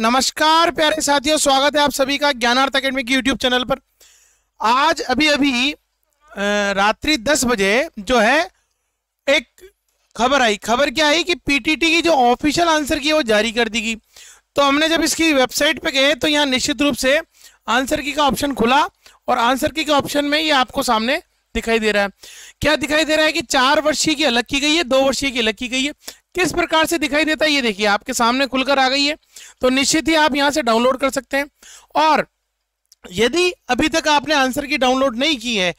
नमस्कार प्यारे साथियों स्वागत है आप सभी का ज्ञानार्थ अकेडमी की यूट्यूब चैनल पर आज अभी अभी रात्रि दस बजे जो है एक खबर आई खबर क्या आई कि पीटीटी की जो ऑफिशियल आंसर की वो जारी कर दी गई तो हमने जब इसकी वेबसाइट पे गए तो यहाँ निश्चित रूप से आंसर की का ऑप्शन खुला और आंसर की के ऑप्शन में ये आपको सामने दिखाई दे रहा है क्या दिखाई दे रहा है कि चार वर्षीय की अलग की गई है दो वर्षीय की अलग की गई है किस प्रकार से दिखाई देता है ये देखिए आपके सामने खुलकर आ गई है तो निश्चित ही आप यहाँ से डाउनलोड कर सकते हैं और यदि अभी तक आपने आंसर की डाउनलोड नहीं की है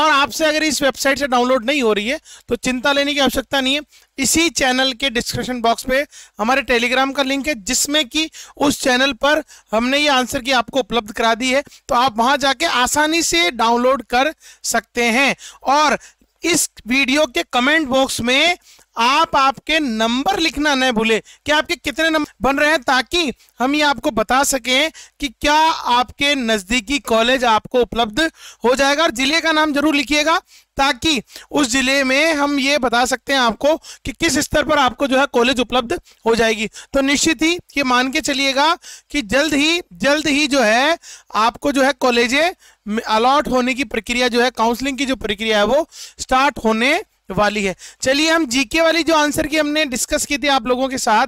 और आपसे अगर इस वेबसाइट से डाउनलोड नहीं हो रही है तो चिंता लेने की आवश्यकता नहीं है इसी चैनल के डिस्क्रिप्शन बॉक्स पे हमारे टेलीग्राम का लिंक है जिसमें कि उस चैनल पर हमने ये आंसर की आपको उपलब्ध करा दी है तो आप वहां जाके आसानी से डाउनलोड कर सकते हैं और इस वीडियो के कमेंट बॉक्स में आप आपके नंबर लिखना न भूले कि आपके कितने नंबर बन रहे हैं ताकि हम ये आपको बता सकें कि क्या आपके नज़दीकी कॉलेज आपको उपलब्ध हो जाएगा और ज़िले का नाम जरूर लिखिएगा ताकि उस ज़िले में हम ये बता सकते हैं आपको कि किस स्तर पर आपको जो है कॉलेज उपलब्ध हो जाएगी तो निश्चित ही ये मान के चलिएगा कि जल्द ही जल्द ही जो है आपको जो है कॉलेजें अलॉट होने की प्रक्रिया जो है काउंसलिंग की जो प्रक्रिया है वो स्टार्ट होने वाली है चलिए हम जीके वाली जो आंसर की हमने डिस्कस की थी आप लोगों के साथ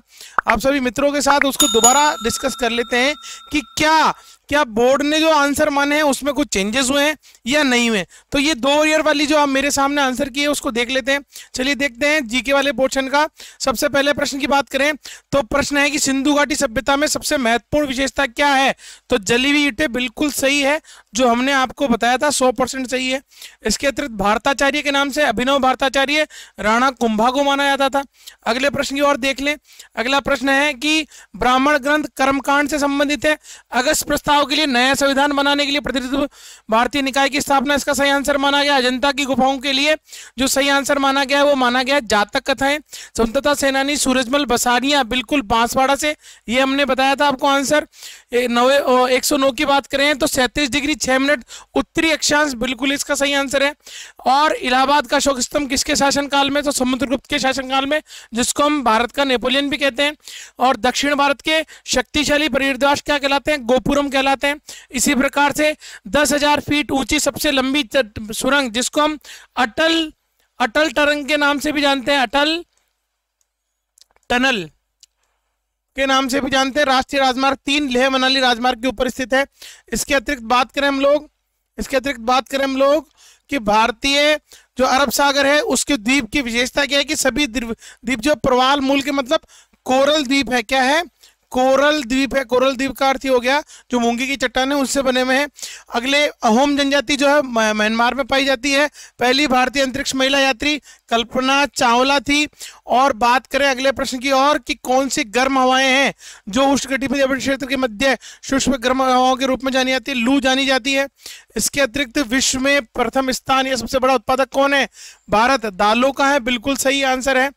आप सभी मित्रों के साथ उसको दोबारा डिस्कस कर लेते हैं कि क्या क्या बोर्ड ने जो आंसर माने हैं उसमें कुछ चेंजेस हुए हैं या नहीं हुए तो ये दो ईयर वाली जो आप मेरे सामने आंसर की है उसको देख लेते हैं चलिए देखते हैं जीके वाले पोर्शन का सबसे पहले प्रश्न की बात करें तो प्रश्न है कि सिंधु घाटी सभ्यता में सबसे महत्वपूर्ण विशेषता क्या है तो जली हुई ईटे बिल्कुल सही है जो हमने आपको बताया था सौ परसेंट सही है इसके अतिरिक्त भारताचार्य के नाम से अभिनव भारताचार्य राणा कुंभा को माना जाता था अगले प्रश्न की ओर देख लें अगला प्रश्न है कि ब्राह्मण ग्रंथ कर्मकांड से संबंधित है अगस्त प्रस्ताव महिलाओं के लिए नया संविधान बनाने के लिए प्रतिनिधित्व भारतीय निकाय की स्थापना इसका सही आंसर माना गया अजंता की गुफाओं के लिए जो सही आंसर माना गया है वो माना गया जातक कथाएं स्वतंत्रता सेनानी सूरजमल बसानिया बिल्कुल बांसवाड़ा से ये हमने बताया था आपको आंसर नवे एक सौ नौ की बात करें तो सैंतीस डिग्री छह मिनट उत्तरी अक्षांश बिल्कुल इसका सही आंसर है और इलाहाबाद का अशोक स्तंभ किसके शासनकाल में तो समुद्रगुप्त के शासनकाल में जिसको हम भारत का नेपोलियन भी कहते हैं और दक्षिण भारत के शक्तिशाली परिर्दास क्या कहलाते हैं गोपुरम कहलाते कहलाते हैं इसी प्रकार से दस हजार फीट ऊंची सबसे लंबी सुरंग जिसको हम अटल अटल टरंग के नाम से भी जानते हैं अटल टनल के नाम से भी जानते हैं राष्ट्रीय राजमार्ग तीन लेह मनाली राजमार्ग के ऊपर स्थित है इसके अतिरिक्त बात करें हम लोग इसके अतिरिक्त बात करें हम लोग कि भारतीय जो अरब सागर है उसके द्वीप की विशेषता क्या है कि सभी द्वीप जो प्रवाल मूल के मतलब कोरल द्वीप है क्या है कोरल द्वीप है कोरल द्वीप का अर्थ हो गया जो मूंगी की चट्टान है उससे बने हुए हैं अगले अहोम जनजाति जो है म्यांमार में पाई जाती है पहली भारतीय अंतरिक्ष महिला यात्री कल्पना चावला थी और बात करें अगले प्रश्न की और कि कौन सी गर्म हवाएं हैं जो उष्णकटिबंधीय क्षेत्र के मध्य शुष्क गर्म हवाओं के रूप में जानी जाती है लू जानी जाती है इसके अतिरिक्त विश्व में प्रथम स्थान या सबसे बड़ा उत्पादक कौन है भारत दालों का है बिल्कुल सही आंसर है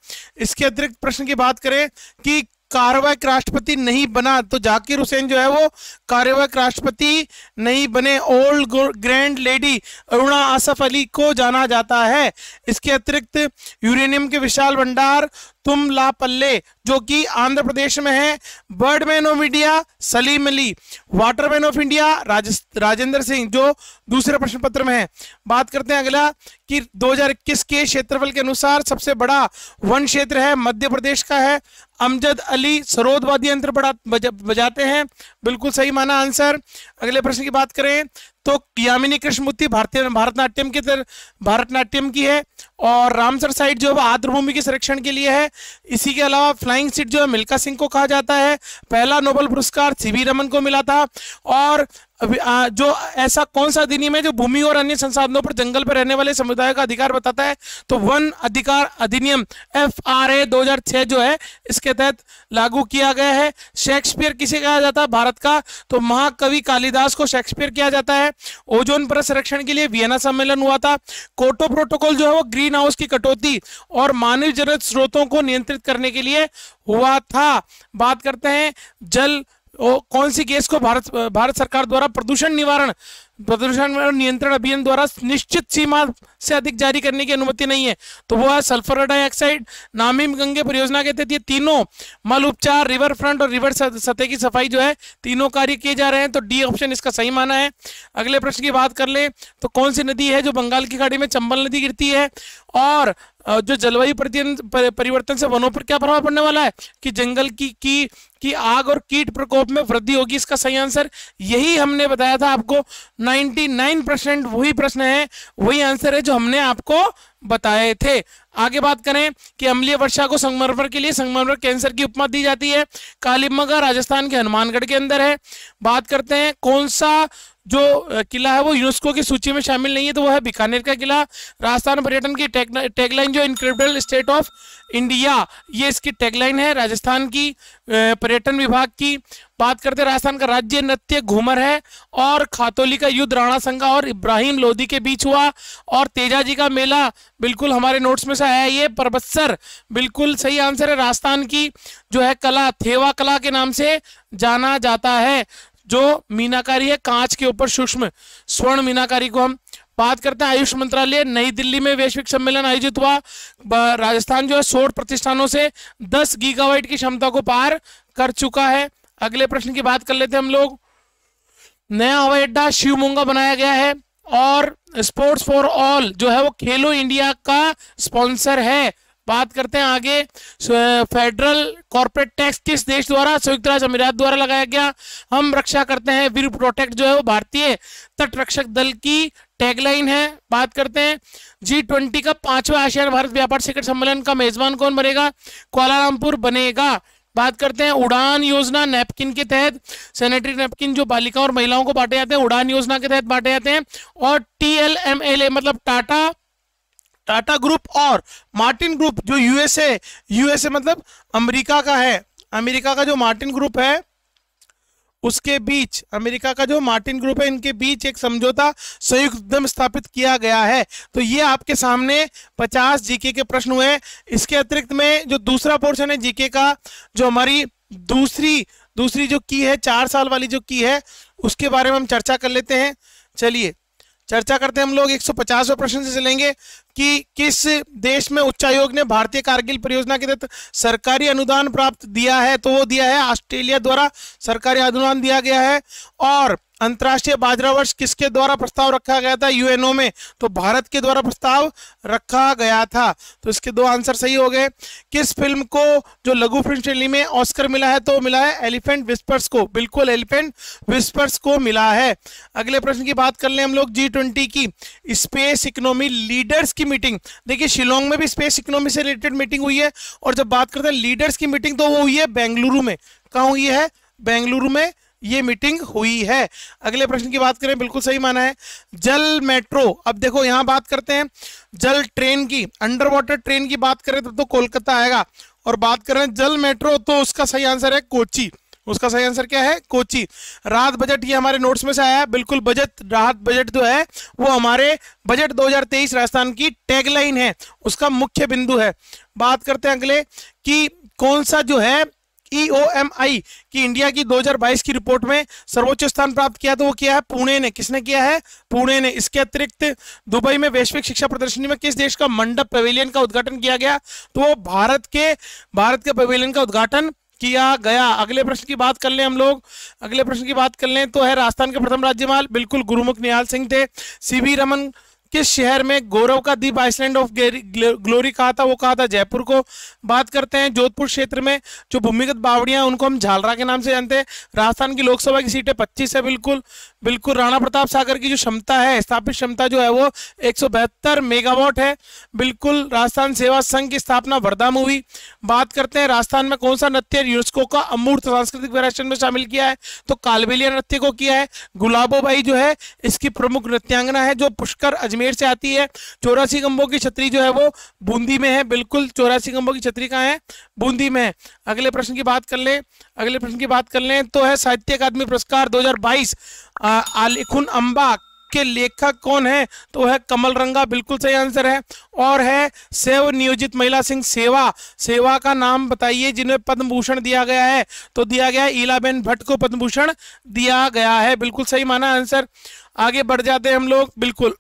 इसके अतिरिक्त प्रश्न की बात करें कि कार्यवाहक राष्ट्रपति नहीं बना तो जाकिर हुसैन जो है वो कार्यवाहक राष्ट्रपति नहीं बने old grand lady Aruna Asaf Ali को जाना जाता है इसके अतिरिक्त यूरेनियम के विशाल भंडार तुम लापल्ले जो कि आंध्र प्रदेश में है birdman of India Salim Ali waterman of India Rajendra Singh जो दूसरे प्रश्न पत्र में है बात करते हैं अगला कि 2021 के क्षेत्रफल के अनुसार सबसे बड़ा वन क्षेत्र है मध्य प्रदेश का है अमजद अली सरोदवादी यंत्र बजाते हैं बिल्कुल सही माना आंसर अगले प्रश्न की बात करें तो यामिनी कृष्णमूर्ति भारतीय भारतनाट्यम की तरह भारतनाट्यम की है और रामसर साइट जो है वह आर्द्रभूमि के संरक्षण के लिए है इसी के अलावा फ्लाइंग सीट जो है मिल्का सिंह को कहा जाता है पहला नोबल पुरस्कार सी रमन को मिला था और जो ऐसा कौन सा अधिनियम है जो भूमि और अन्य संसाधनों पर जंगल पर रहने वाले समुदाय का अधिकार बताता है तो वन अधिकार अधिनियम एफ आर ए दो जो है इसके तहत लागू किया गया है शेक्सपियर किसे कहा जाता है भारत का तो महाकवि कालिदास को शेक्सपियर किया जाता है ओजोन पर संरक्षण के लिए वियना सम्मेलन हुआ था कोटो प्रोटोकॉल जो है वो ग्रीन हाउस की कटौती और मानव जनित स्रोतों को नियंत्रित करने के लिए हुआ था बात करते हैं जल ओ, कौन सी गैस को भारत भारत सरकार द्वारा प्रदूषण निवारण प्रदूषण नियंत्रण अभियान द्वारा निश्चित सीमा से अधिक जारी करने की अनुमति नहीं है तो वो है सल्फर डाइऑक्साइड नामिम गंगे परियोजना के तहत ये तीनों मल उपचार रिवर फ्रंट और रिवर सतह की सफाई जो है तीनों कार्य किए जा रहे हैं तो डी ऑप्शन इसका सही माना है अगले प्रश्न की बात कर ले तो कौन सी नदी है जो बंगाल की खाड़ी में चंबल नदी गिरती है और जो जलवायु परिवर्तन से वनों पर क्या प्रभाव पड़ने वाला है कि जंगल की की की आग और कीट प्रकोप में वृद्धि होगी इसका सही आंसर यही हमने बताया था आपको 99 परसेंट वही प्रश्न है वही आंसर है जो हमने आपको बताए थे आगे बात करें कि अम्लीय वर्षा को संगमरमर के लिए संगमरमर कैंसर की उपमा दी जाती है कालीमगा राजस्थान के हनुमानगढ़ के अंदर है बात करते हैं कौन सा जो किला है वो यूनेस्को की सूची में शामिल नहीं है तो वो है बीकानेर का किला राजस्थान पर्यटन की टैगलाइन जो इनक्रेडिबल स्टेट ऑफ इंडिया ये इसकी टैगलाइन है राजस्थान की पर्यटन विभाग की बात करते राजस्थान का राज्य नृत्य घूमर है और खातोली का युद्ध राणा संगा और इब्राहिम लोधी के बीच हुआ और तेजा जी का मेला बिल्कुल हमारे नोट्स में से आया ये परबत्सर बिल्कुल सही आंसर है राजस्थान की जो है कला थेवा कला के नाम से जाना जाता है जो मीनाकारी है कांच के ऊपर सूक्ष्म स्वर्ण मीनाकारी को हम बात करते हैं आयुष मंत्रालय नई दिल्ली में वैश्विक सम्मेलन आयोजित हुआ राजस्थान जो है सौर प्रतिष्ठानों से 10 गीगावाइट की क्षमता को पार कर चुका है अगले प्रश्न की बात कर लेते हैं हम लोग नया हवाई अड्डा शिवमोंगा बनाया गया है और स्पोर्ट्स फॉर ऑल जो है वो खेलो इंडिया का स्पॉन्सर है बात करते हैं आगे फेडरल कॉर्पोरेट टैक्स किस देश द्वारा संयुक्त राज्य अमीरात द्वारा लगाया गया हम रक्षा करते हैं वीर प्रोटेक्ट जो है वो भारतीय तटरक्षक दल की टैगलाइन है बात करते हैं जी ट्वेंटी का पांचवा आशियान भारत व्यापार शिखर सम्मेलन का मेजबान कौन बनेगा कोलालमपुर बनेगा बात करते हैं उड़ान योजना नैपकिन के तहत सैनिटरी नैपकिन जो बालिकाओं और महिलाओं को बांटे जाते हैं उड़ान योजना के तहत बांटे जाते हैं और टीएलएमएलए मतलब टाटा टाटा ग्रुप और मार्टिन ग्रुप जो यूएसए यूएसए मतलब अमेरिका का है अमेरिका का जो मार्टिन ग्रुप है उसके बीच अमेरिका का जो मार्टिन ग्रुप है इनके बीच एक समझौता संयुक्त उद्यम स्थापित किया गया है तो ये आपके सामने 50 जीके के प्रश्न हुए इसके अतिरिक्त में जो दूसरा पोर्शन है जीके का जो हमारी दूसरी दूसरी जो की है चार साल वाली जो की है उसके बारे में हम चर्चा कर लेते हैं चलिए चर्चा करते हैं हम लोग 150वें प्रश्न से चलेंगे कि किस देश में उच्चायोग ने भारतीय कारगिल परियोजना के तहत सरकारी अनुदान प्राप्त दिया है तो वो दिया है ऑस्ट्रेलिया द्वारा सरकारी अनुदान दिया गया है और अंतर्राष्ट्रीय बाजरा वर्ष किसके द्वारा प्रस्ताव रखा गया था यूएनओ में तो भारत के द्वारा प्रस्ताव रखा गया था तो इसके दो आंसर सही हो गए किस फिल्म को जो लघु फिल्म श्रेणी में ऑस्कर मिला है तो मिला है एलिफेंट विस्पर्स को बिल्कुल एलिफेंट विस्पर्स को मिला है अगले प्रश्न की बात कर ले हम लोग जी ट्वेंटी की स्पेस इकोनॉमी लीडर्स की मीटिंग देखिए शिलोंग में भी स्पेस इकोनॉमी से रिलेटेड मीटिंग हुई है और जब बात करते हैं लीडर्स की मीटिंग तो वो हुई है बेंगलुरु में कहा हुई है बेंगलुरु में ये मीटिंग हुई है अगले प्रश्न की बात करें बिल्कुल सही माना है जल मेट्रो अब देखो यहां बात करते हैं जल ट्रेन की अंडर वाटर ट्रेन की बात करें तब तो कोलकाता आएगा और बात करें जल मेट्रो तो उसका सही आंसर है कोची उसका सही आंसर क्या है कोची राहत बजट ये हमारे नोट्स में से आया है बिल्कुल बजट राहत बजट जो है वो हमारे बजट 2023 राजस्थान की टैगलाइन है उसका मुख्य बिंदु है बात करते हैं अगले कि कौन सा जो है ईओएमआई e की इंडिया की 2022 की रिपोर्ट में सर्वोच्च स्थान प्राप्त किया तो वो किया है पुणे ने किसने किया है पुणे ने इसके अतिरिक्त दुबई में वैश्विक शिक्षा प्रदर्शनी में किस देश का मंडप पवेलियन का उद्घाटन किया गया तो वो भारत के भारत के पवेलियन का उद्घाटन किया गया अगले प्रश्न की बात कर लें हम लोग अगले प्रश्न की बात कर लें तो है राजस्थान के प्रथम राज्यपाल बिल्कुल गुरुमुख निहाल सिंह थे सी रमन किस शहर में गौरव का दीप आइसलैंड ऑफ ग्लोरी कहा था वो कहा था जयपुर को बात करते हैं जोधपुर क्षेत्र में जो भूमिगत बावड़ियां उनको हम झालरा के नाम से जानते हैं राजस्थान की लोकसभा की सीटें पच्चीस है बिल्कुल बिल्कुल राणा प्रताप सागर की जो क्षमता है स्थापित क्षमता जो है वो एक मेगावाट है बिल्कुल राजस्थान सेवा संघ की स्थापना वर्धा में हुई बात करते हैं राजस्थान में कौन सा नृत्य यूनेस्को का अमूर्त सांस्कृतिक विरासत में शामिल किया है तो कालबेलिया नृत्य को किया है गुलाबो भाई जो है इसकी प्रमुख नृत्यांगना है जो पुष्कर अजमेर अजमेर से आती है चौरासी गंबों की छतरी जो है वो बूंदी में है बिल्कुल चौरासी गंबों की छतरी कहाँ है बूंदी में है अगले प्रश्न की बात कर लें अगले प्रश्न की बात कर लें तो है साहित्य अकादमी पुरस्कार 2022 आलिखुन अम्बा के लेखक कौन है तो है कमल रंगा बिल्कुल सही आंसर है और है सेव नियोजित महिला सिंह सेवा सेवा का नाम बताइए जिन्हें पद्म भूषण दिया गया है तो दिया गया इलाबेन भट्ट को पद्म भूषण दिया गया है बिल्कुल सही माना आंसर आगे बढ़ जाते हैं हम लोग बिल्कुल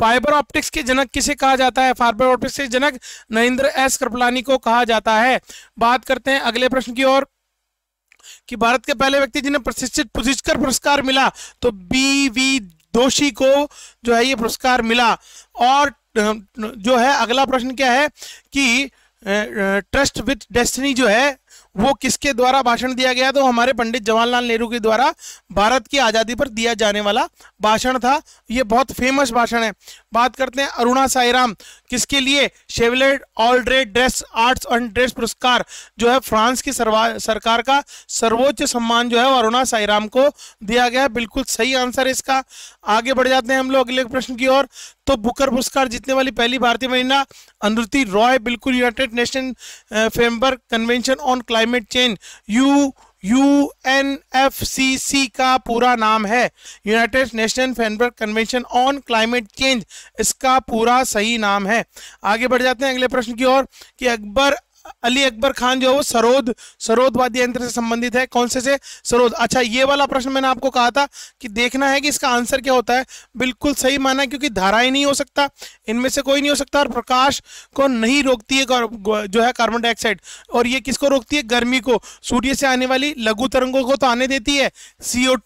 फाइबर ऑप्टिक्स के जनक किसे कहा जाता है फाइबर ऑप्टिक्स के जनक नरेंद्र एस कृपलानी को कहा जाता है बात करते हैं अगले प्रश्न की ओर कि भारत के पहले व्यक्ति जिन्हें प्रतिष्ठित पुजिस्कर पुरस्कार मिला तो बी वी दोषी को जो है ये पुरस्कार मिला और जो है अगला प्रश्न क्या है कि ट्रस्ट विथ डेस्टिनी जो है वो किसके द्वारा भाषण दिया गया तो हमारे पंडित जवाहरलाल नेहरू के द्वारा भारत की आज़ादी पर दिया जाने वाला भाषण था ये बहुत फेमस भाषण है बात करते हैं अरुणा साईराम किसके लिए शेवलेट ऑलड्रेड ड्रेस आर्ट्स एंड ड्रेस पुरस्कार जो है फ्रांस की सरकार का सर्वोच्च सम्मान जो है अरुणा साईराम को दिया गया है बिल्कुल सही आंसर इसका आगे बढ़ जाते हैं हम लोग अगले प्रश्न की ओर तो बुकर पुरस्कार जीतने वाली पहली भारतीय महिला अनुति रॉय बिल्कुल united nation framework convention on climate change U U N F C C का पूरा नाम है यूनाइटेड नेशन फेनबर्ग कन्वेंशन ऑन क्लाइमेट चेंज इसका पूरा सही नाम है आगे बढ़ जाते हैं अगले प्रश्न की ओर कि अकबर अली अकबर खान जो है वो सरोद सरोद वाद्य यंत्र से संबंधित है कौन से से सरोद अच्छा ये वाला प्रश्न मैंने आपको कहा था कि देखना है कि इसका आंसर क्या होता है बिल्कुल सही माना है क्योंकि धाराएं नहीं हो सकता इनमें से कोई नहीं हो सकता और प्रकाश को नहीं रोकती है जो है कार्बन डाइऑक्साइड और ये किसको रोकती है गर्मी को सूर्य से आने वाली लघु तरंगों को तो आने देती है सीओ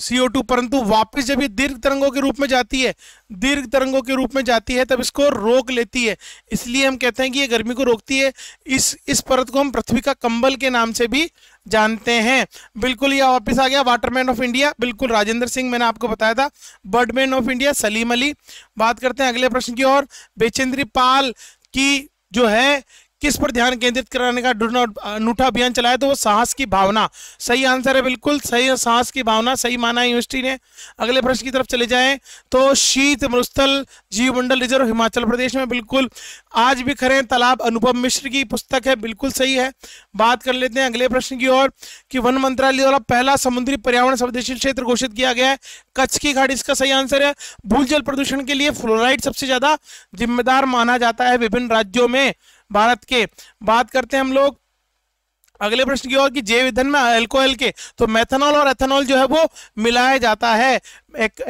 CO2 परंतु वापस जब ये दीर्घ तरंगों के रूप में जाती है दीर्घ तरंगों के रूप में जाती है तब इसको रोक लेती है इसलिए हम कहते हैं कि ये गर्मी को रोकती है इस इस परत को हम पृथ्वी का कंबल के नाम से भी जानते हैं बिल्कुल यह वापस आ गया वाटरमैन ऑफ इंडिया बिल्कुल राजेंद्र सिंह मैंने आपको बताया था birdman of India Salim Ali बात करते हैं अगले प्रश्न की ओर बेचेंद्री पाल की जो है किस पर ध्यान केंद्रित कराने का अनूठा अभियान चलाया तो वो साहस की भावना सही आंसर है बिल्कुल सही साहस की भावना सही माना यूनिवर्सिटी ने अगले प्रश्न की तरफ चले जाएं तो शीत मरुस्थल जीवमंडल रिजर्व हिमाचल प्रदेश में बिल्कुल आज भी खरे तालाब अनुपम मिश्र की पुस्तक है बिल्कुल सही है बात कर लेते हैं अगले प्रश्न की ओर कि वन मंत्रालय द्वारा पहला समुद्री पर्यावरण संवेदनशील क्षेत्र घोषित किया गया है कच्छ की खाड़ी इसका सही आंसर है भूजल प्रदूषण के लिए फ्लोराइड सबसे ज्यादा जिम्मेदार माना जाता है विभिन्न राज्यों में भारत के बात करते हैं हम लोग अगले प्रश्न की ओर कि जैव ईंधन में अल्कोहल के तो मेथनॉल और एथेनॉल जो है वो मिलाया जाता है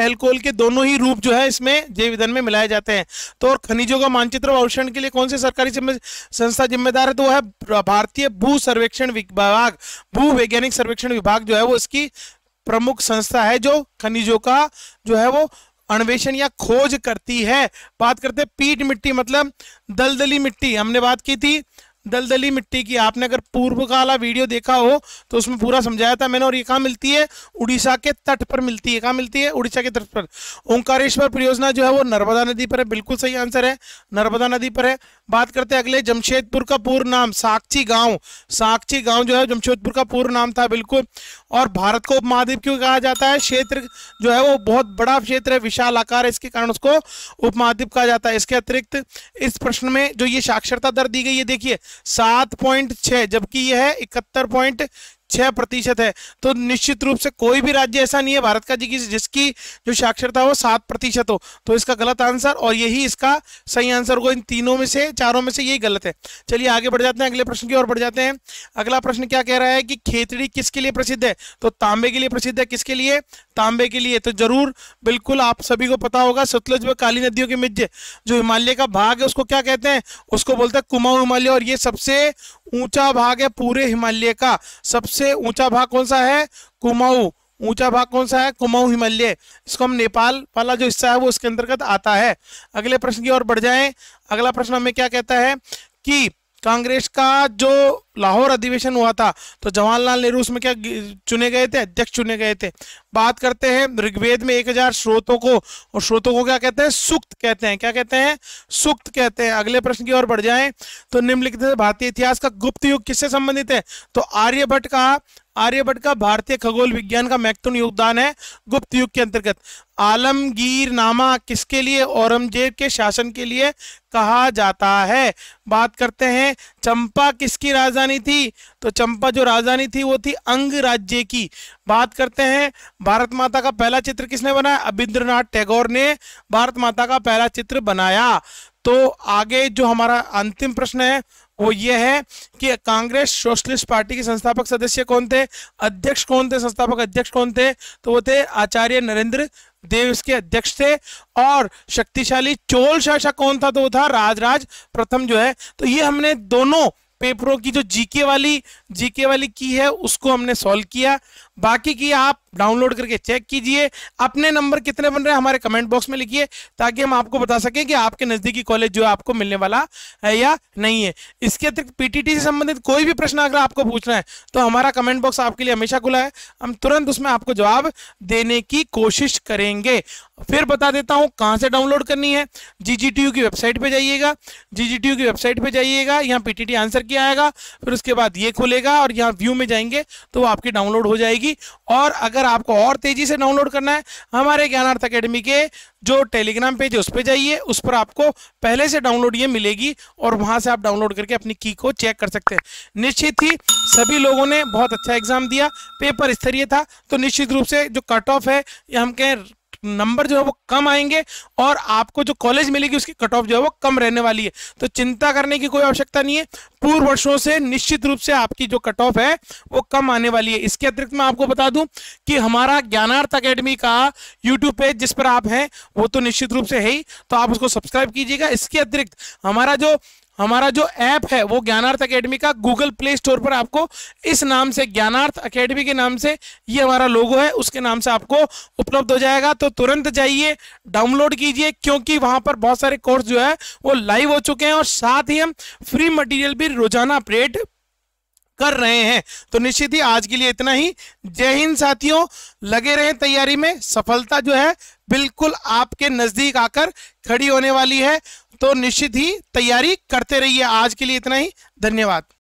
एल्कोहल के दोनों ही रूप जो है इसमें जैव ईंधन में मिलाए जाते हैं तो और खनिजों का मानचित्र अवशरण के लिए कौन से सरकारी संस्था जिम्मेदार है तो वह है भारतीय भू सर्वेक्षण विभाग भू वैज्ञानिक सर्वेक्षण विभाग जो है वो इसकी प्रमुख संस्था है जो खनिजों का जो है वो अन्वेषण या खोज करती है बात करते पीट मिट्टी मतलब दलदली मिट्टी हमने बात की थी दलदली मिट्टी की आपने अगर पूर्व काला वीडियो देखा हो तो उसमें पूरा समझाया था मैंने और ये कहाँ मिलती है उड़ीसा के तट पर मिलती है कहाँ मिलती है उड़ीसा के तट पर ओंकारेश्वर परियोजना जो है वो नर्मदा नदी पर है बिल्कुल सही आंसर है नर्मदा नदी पर है बात करते हैं अगले जमशेदपुर का पूर्व नाम साक्षी गांव साक्षी गांव जो है जमशेदपुर का पूर्व नाम था बिल्कुल और भारत को उपमहाद्वीप क्यों कहा जाता है क्षेत्र जो है वो बहुत बड़ा क्षेत्र है विशाल आकार है इसके कारण उसको उपमहाद्वीप कहा जाता है इसके अतिरिक्त इस प्रश्न में जो ये साक्षरता दर दी गई है देखिए सात पॉइंट छः जबकि यह है इकहत्तर पॉइंट छह प्रतिशत है तो निश्चित रूप से कोई भी राज्य ऐसा नहीं है भारत का जिसकी जो साक्षरता हो सात प्रतिशत हो तो इसका गलत आंसर और यही इसका सही आंसर होगा इन तीनों में से चारों में से यही गलत है चलिए आगे बढ़ जाते हैं अगले प्रश्न की ओर बढ़ जाते हैं अगला प्रश्न क्या कह रहा है कि खेतड़ी किसके लिए प्रसिद्ध है तो तांबे के लिए प्रसिद्ध है किसके लिए तांबे के लिए तो जरूर बिल्कुल आप सभी को पता होगा सतलुज व काली नदियों के मध्य जो हिमालय का भाग है उसको क्या कहते हैं उसको बोलते हैं कुमाऊं हिमालय और ये सबसे ऊंचा भाग है पूरे हिमालय का सबसे सबसे ऊंचा भाग कौन सा है कुमाऊ ऊंचा भाग कौन सा है कुमाऊ हिमालय इसको हम नेपाल वाला जो हिस्सा है वो इसके अंतर्गत आता है अगले प्रश्न की ओर बढ़ जाएं अगला प्रश्न हमें क्या कहता है कि कांग्रेस का जो लाहौर अधिवेशन हुआ था तो जवाहरलाल नेहरू उसमें क्या चुने गए थे अध्यक्ष चुने गए थे बात करते हैं ऋग्वेद में एक हजार स्रोतों को और स्रोतों को क्या कहते हैं सुक्त कहते हैं क्या कहते हैं सुक्त कहते हैं अगले प्रश्न की ओर बढ़ जाएं तो निम्नलिखित भारतीय इतिहास का गुप्त युग किससे संबंधित है तो आर्यभट्ट का आर्यभट्ट का भारतीय खगोल विज्ञान का महत्वपूर्ण योगदान है गुप्त युग के अंतर्गत आलमगीर नामा किसके लिए औरंगजेब के शासन के लिए कहा जाता है बात करते हैं चंपा किसकी राजधानी थी तो चंपा जो राजधानी थी वो थी अंग राज्य की बात करते हैं भारत माता का पहला चित्र किसने बनाया अबिंद्रनाथ टैगोर ने भारत माता का पहला चित्र बनाया तो आगे जो हमारा अंतिम प्रश्न है वो ये है कि कांग्रेस सोशलिस्ट पार्टी के संस्थापक सदस्य कौन थे अध्यक्ष कौन थे संस्थापक अध्यक्ष कौन थे तो वो थे आचार्य नरेंद्र देव इसके अध्यक्ष थे और शक्तिशाली चोल शासक कौन था तो वो था राजराज प्रथम जो है तो ये हमने दोनों पेपरों की जो जीके वाली जीके वाली की है उसको हमने सॉल्व किया बाकी की आप डाउनलोड करके चेक कीजिए अपने नंबर कितने बन रहे हैं हमारे कमेंट बॉक्स में लिखिए ताकि हम आपको बता सकें कि आपके नज़दीकी कॉलेज जो है आपको मिलने वाला है या नहीं है इसके अतिरिक्त पीटीटी से संबंधित कोई भी प्रश्न अगर आपको पूछना है तो हमारा कमेंट बॉक्स आपके लिए हमेशा खुला है हम तुरंत उसमें आपको जवाब देने की कोशिश करेंगे फिर बता देता हूँ कहाँ से डाउनलोड करनी है जी की वेबसाइट पर जाइएगा जी की वेबसाइट पर जाइएगा यहाँ पी आंसर किया आएगा फिर उसके बाद ये खुलेगा और यहाँ व्यू में जाएंगे तो आपकी डाउनलोड हो जाएगी जाएगी और अगर आपको और तेजी से डाउनलोड करना है हमारे ज्ञानार्थ अकेडमी के जो टेलीग्राम पेज उस पर जाइए उस पर आपको पहले से डाउनलोड ये मिलेगी और वहां से आप डाउनलोड करके अपनी की को चेक कर सकते हैं निश्चित ही सभी लोगों ने बहुत अच्छा एग्जाम दिया पेपर स्तरीय था तो निश्चित रूप से जो कट ऑफ है हम कहें नंबर जो है वो कम आएंगे और आपको जो कॉलेज मिलेगी उसकी कट ऑफ जो है वो कम रहने वाली है तो चिंता करने की कोई आवश्यकता नहीं है पूर्व वर्षों से निश्चित रूप से आपकी जो कट ऑफ है वो कम आने वाली है इसके अतिरिक्त मैं आपको बता दूं कि हमारा ज्ञानार्थ अकेडमी का यूट्यूब पेज जिस पर आप हैं वो तो निश्चित रूप से है ही तो आप उसको सब्सक्राइब कीजिएगा इसके अतिरिक्त हमारा जो हमारा जो ऐप है वो ज्ञानार्थ अकेडमी का गूगल प्ले स्टोर पर आपको इस नाम से ज्ञानार्थ अकेडमी के नाम से ये हमारा लोगो है उसके नाम से आपको उपलब्ध हो जाएगा तो तुरंत जाइए डाउनलोड कीजिए क्योंकि वहां पर बहुत सारे कोर्स जो है वो लाइव हो चुके हैं और साथ ही हम फ्री मटीरियल भी रोजाना अपडेट कर रहे हैं तो निश्चित ही आज के लिए इतना ही जय हिंद साथियों लगे रहे तैयारी में सफलता जो है बिल्कुल आपके नजदीक आकर खड़ी होने वाली है तो निश्चित ही तैयारी करते रहिए आज के लिए इतना ही धन्यवाद